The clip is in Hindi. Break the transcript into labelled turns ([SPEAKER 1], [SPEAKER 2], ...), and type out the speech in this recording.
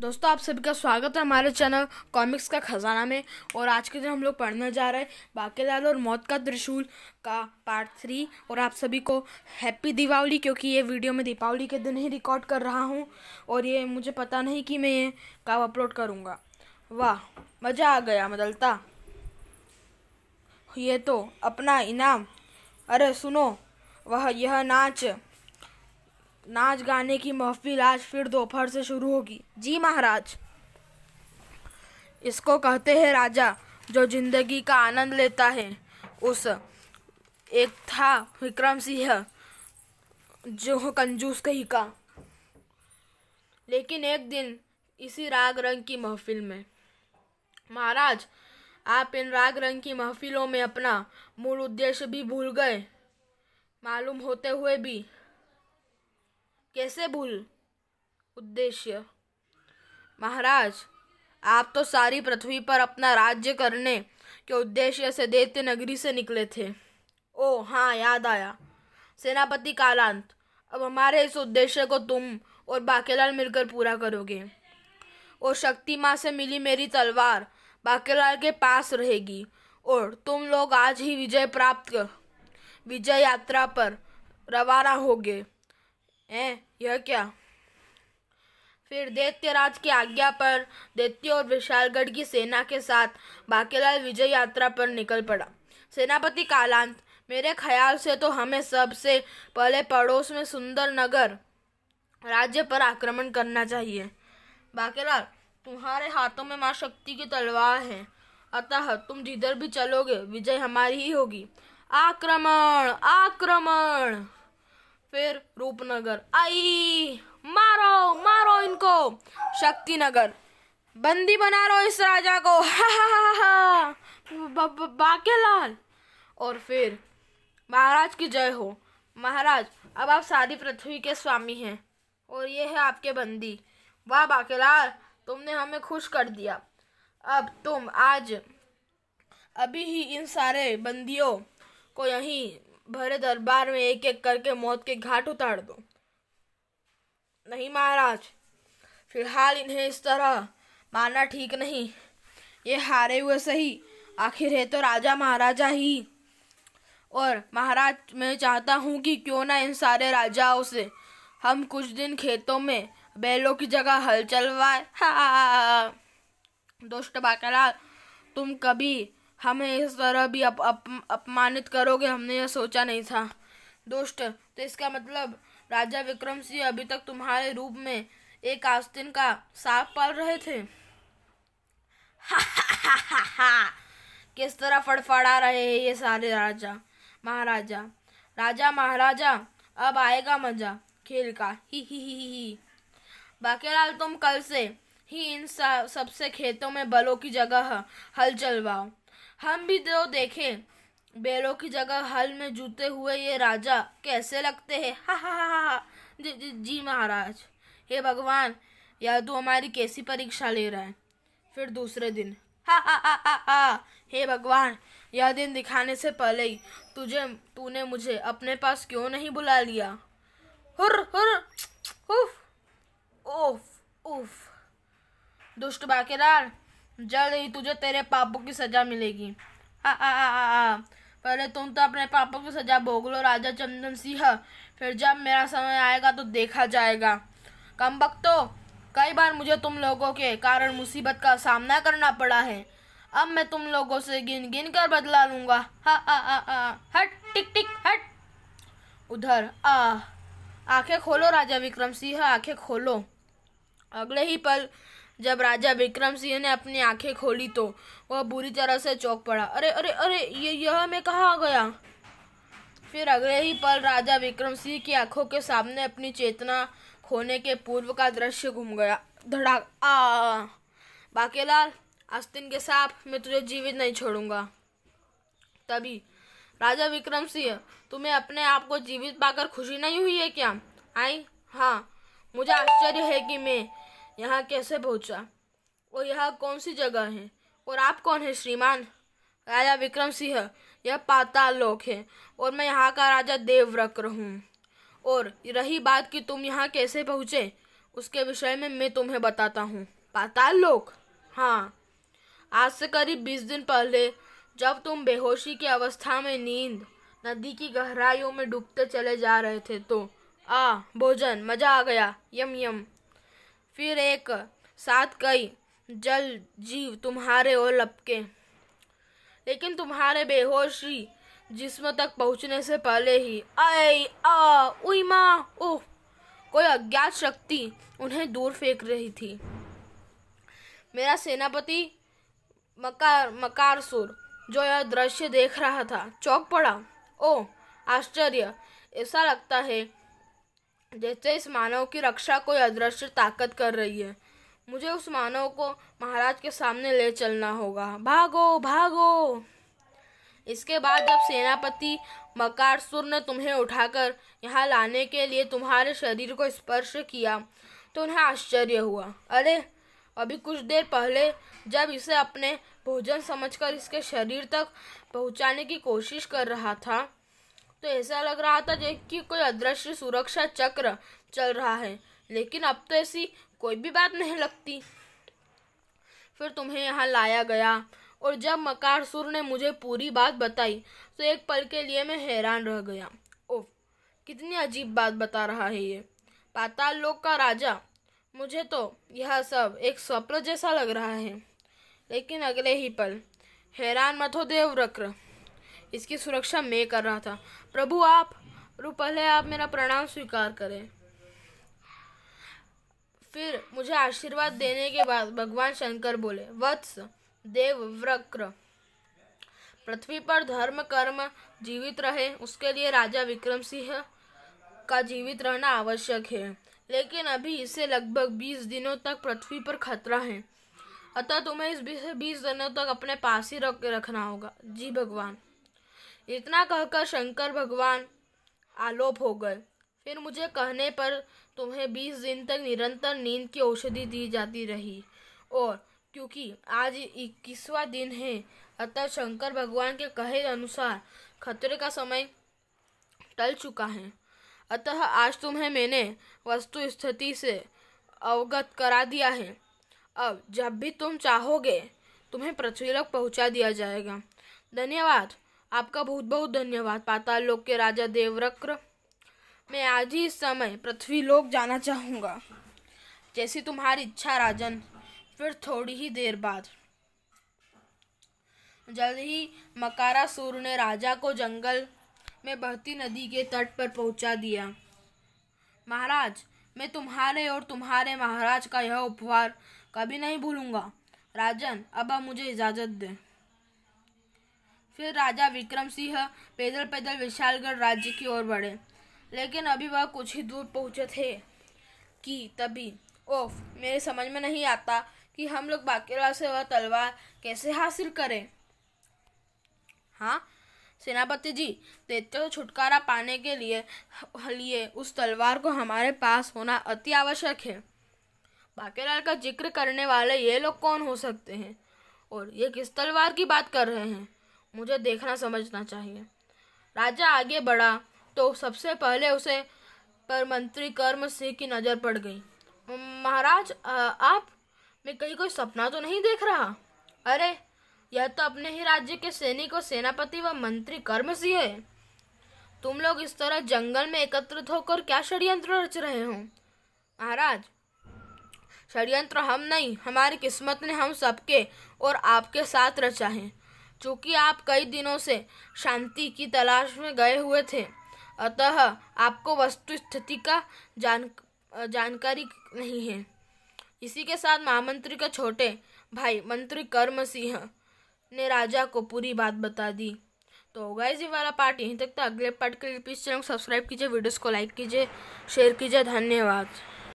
[SPEAKER 1] दोस्तों आप सभी का स्वागत है हमारे चैनल कॉमिक्स का खजाना में और आज के दिन हम लोग पढ़ने जा रहे हैं बाकेदार और मौत का त्रिशूल का पार्ट थ्री और आप सभी को हैप्पी दीपावली क्योंकि ये वीडियो मैं दीपावली के दिन ही रिकॉर्ड कर रहा हूँ और ये मुझे पता नहीं कि मैं ये कब अपलोड करूँगा वाह मज़ा आ गया बदलता ये तो अपना इनाम अरे सुनो वह यह नाच नाच गाने की महफिल आज फिर दोपहर से शुरू होगी जी महाराज इसको कहते हैं राजा जो जिंदगी का आनंद लेता है उस एक था विक्रम सिंह जो कंजूस कही का लेकिन एक दिन इसी राग रंग की महफिल में महाराज आप इन राग रंग की महफिलों में अपना मूल उद्देश्य भी भूल गए मालूम होते हुए भी कैसे भूल उद्देश्य महाराज आप तो सारी पृथ्वी पर अपना राज्य करने के उद्देश्य से दैत्य नगरी से निकले थे ओ हाँ याद आया सेनापति कालांत अब हमारे इस उद्देश्य को तुम और बाकेलाल मिलकर पूरा करोगे और शक्ति माँ से मिली मेरी तलवार बाकेलाल के पास रहेगी और तुम लोग आज ही विजय प्राप्त कर विजय यात्रा पर रवाना होगे हैं यह क्या फिर दैत्यराज की आज्ञा पर दैत्य और विशालगढ़ की सेना के साथ बाकेलाल विजय यात्रा पर निकल पड़ा सेनापति कालांत मेरे ख्याल से तो हमें सबसे पहले पड़ोस में सुंदर नगर राज्य पर आक्रमण करना चाहिए बाकेलाल तुम्हारे हाथों में माँ शक्ति की तलवार है अतः तुम जिधर भी चलोगे विजय हमारी ही होगी आक्रमण आक्रमण फिर रूपनगर आई मारो मारो इनको शक्ति नगर बंदी बना रो इस राजा को हा हा हा हा बाकेलाल और फिर महाराज की जय हो महाराज अब आप सारी पृथ्वी के स्वामी हैं और ये है आपके बंदी वाह बाकेलाल तुमने हमें खुश कर दिया अब तुम आज अभी ही इन सारे बंदियों को यहीं भरे दरबार में एक एक करके मौत के घाट उतार दो नहीं महाराज फिलहाल इन्हें इस तरह मारना ठीक नहीं ये हारे हुए सही आखिर है तो राजा महाराजा ही और महाराज मैं चाहता हूँ कि क्यों ना इन सारे राजाओं से हम कुछ दिन खेतों में बैलों की जगह हल चलवाए हाँ। दोस्त बाकरा तुम कभी हमें इस तरह भी अप, अप, अपमानित करोगे हमने यह सोचा नहीं था दोस्त तो इसका मतलब राजा विक्रम सिंह अभी तक तुम्हारे रूप में एक आस्तिन का साफ पाल रहे थे किस तरह फड़फड़ा रहे हैं ये सारे राजा महाराजा राजा महाराजा अब आएगा मजा खेल का ही ही ही ही ही बाकेलाल तुम कल से ही इन सबसे खेतों में बलों की जगह हल चलवाओ हम भी तो देखें बैलों की जगह हल में जूते हुए ये राजा कैसे लगते हैं हा हा हा हा जी, जी, जी महाराज हे भगवान या तू तो हमारी कैसी परीक्षा ले रहा है फिर दूसरे दिन हा हा हा हा हा हे भगवान यह दिन दिखाने से पहले ही तुझे तूने मुझे अपने पास क्यों नहीं बुला लिया हुर हुर उफ उफ उफ दुष्ट बाकेदार जल्द ही तुझे तेरे पापों की सजा मिलेगी आ आ आ आ पहले तुम तो अपने पापों की सजा भोग लो राजा चंदन सिंह फिर जब मेरा समय आएगा तो देखा जाएगा कम वक्तो कई बार मुझे तुम लोगों के कारण मुसीबत का सामना करना पड़ा है अब मैं तुम लोगों से गिन गिन कर बदला लूंगा हा आ आ आ हट टिक टिक हट उधर आ आंखें खोलो राजा विक्रम सिंह आंखें खोलो अगले ही पल जब राजा विक्रम सिंह ने अपनी आंखें खोली तो वह बुरी तरह से चौक पड़ा अरे अरे अरे ये यह मैं कहाँ आ गया फिर अगले ही पल राजा विक्रम सिंह की आंखों के सामने अपनी चेतना खोने के पूर्व का दृश्य घूम गया धड़ाक आ बाकेलाल आस्तिन के साथ मैं तुझे जीवित नहीं छोड़ूंगा तभी राजा विक्रम सिंह तुम्हें अपने आप को जीवित पाकर खुशी नहीं हुई है क्या आई हाँ मुझे आश्चर्य है कि मैं यहाँ कैसे पहुँचा और यह कौन सी जगह है और आप कौन है श्रीमान राजा विक्रम सिंह यह पाताल लोक है और मैं यहाँ का राजा देवव्रक्र हूँ और रही बात कि तुम यहाँ कैसे पहुँचे उसके विषय में मैं तुम्हें बताता हूँ पाताल लोक हाँ आज से करीब बीस दिन पहले जब तुम बेहोशी की अवस्था में नींद नदी की गहराइयों में डूबते चले जा रहे थे तो आ भोजन मज़ा आ गया यम यम फिर एक साथ कई जल जीव तुम्हारे और लपके लेकिन तुम्हारे बेहोशी जिस्म तक पहुंचने से पहले ही आई आ उई माँ ओह कोई अज्ञात शक्ति उन्हें दूर फेंक रही थी मेरा सेनापति मकार मकारसुर जो यह दृश्य देख रहा था चौक पड़ा ओ आश्चर्य ऐसा लगता है जैसे इस मानव की रक्षा कोई अदृश्य ताकत कर रही है मुझे उस मानव को महाराज के सामने ले चलना होगा भागो भागो इसके बाद जब सेनापति मकारसुर ने तुम्हें उठाकर यहाँ लाने के लिए तुम्हारे शरीर को स्पर्श किया तो उन्हें आश्चर्य हुआ अरे अभी कुछ देर पहले जब इसे अपने भोजन समझकर इसके शरीर तक पहुँचाने की कोशिश कर रहा था तो ऐसा लग रहा था कि कोई अदृश्य सुरक्षा चक्र चल रहा है लेकिन अब तो ऐसी कोई भी बात नहीं लगती फिर तुम्हें यहाँ लाया गया और जब मकारसुर ने मुझे पूरी बात बताई तो एक पल के लिए मैं हैरान रह गया ओह कितनी अजीब बात बता रहा है ये पाताल लोक का राजा मुझे तो यह सब एक स्वप्न जैसा लग रहा है लेकिन अगले ही पल हैरान मत हो देवरक्र इसकी सुरक्षा मैं कर रहा था प्रभु आप प्रभु पहले आप मेरा प्रणाम स्वीकार करें फिर मुझे आशीर्वाद देने के बाद भगवान शंकर बोले वत्स देव व्रक्र पृथ्वी पर धर्म कर्म जीवित रहे उसके लिए राजा विक्रम सिंह का जीवित रहना आवश्यक है लेकिन अभी इसे लगभग बीस दिनों तक पृथ्वी पर खतरा है अतः तुम्हें इस बीस दिनों तक अपने पास ही रख रखना होगा जी भगवान इतना कहकर शंकर भगवान आलोप हो गए फिर मुझे कहने पर तुम्हें बीस दिन तक निरंतर नींद की औषधि दी जाती रही और क्योंकि आज इक्कीसवा दिन है अतः शंकर भगवान के कहे अनुसार खतरे का समय टल चुका है अतः आज तुम्हें मैंने वस्तु स्थिति से अवगत करा दिया है अब जब भी तुम चाहोगे तुम्हें पृथ्वी लोग पहुँचा दिया जाएगा धन्यवाद आपका बहुत बहुत धन्यवाद पाताल लोक के राजा देवरक्र मैं आज ही इस समय पृथ्वी लोक जाना चाहूँगा जैसी तुम्हारी इच्छा राजन फिर थोड़ी ही देर बाद जल्द ही मकारा सूर ने राजा को जंगल में बहती नदी के तट पर पहुंचा दिया महाराज मैं तुम्हारे और तुम्हारे महाराज का यह उपहार कभी नहीं भूलूंगा राजन अब आप मुझे इजाज़त दें फिर राजा विक्रम सिंह पैदल पैदल विशालगढ़ राज्य की ओर बढ़े लेकिन अभी वह कुछ ही दूर पहुंचे थे कि तभी ओफ मेरे समझ में नहीं आता कि हम लोग बाकेला से वह तलवार कैसे हासिल करें हाँ सेनापति जी देते को छुटकारा पाने के लिए लिए उस तलवार को हमारे पास होना अति आवश्यक है बाकेलाल का जिक्र करने वाले ये लोग कौन हो सकते हैं और ये किस तलवार की बात कर रहे हैं मुझे देखना समझना चाहिए राजा आगे बढ़ा तो सबसे पहले उसे पर मंत्री कर्म सिंह की नज़र पड़ गई महाराज आप मैं कहीं कोई सपना तो नहीं देख रहा अरे यह तो अपने ही राज्य के सैनिक और सेनापति व मंत्री कर्म सिंह है तुम लोग इस तरह जंगल में एकत्रित होकर क्या षड्यंत्र रच रहे हो महाराज षड्यंत्र हम नहीं हमारी किस्मत ने हम सबके और आपके साथ रचा है चूँकि आप कई दिनों से शांति की तलाश में गए हुए थे अतः आपको वस्तु स्थिति का जान जानकारी नहीं है इसी के साथ महामंत्री के छोटे भाई मंत्री कर्म सिंह ने राजा को पूरी बात बता दी तो होगा ये वाला पार्ट यहीं तक था अगले पार्ट के लिए प्लीज़ चैनल सब्सक्राइब कीजिए वीडियोस को लाइक कीजिए शेयर कीजिए धन्यवाद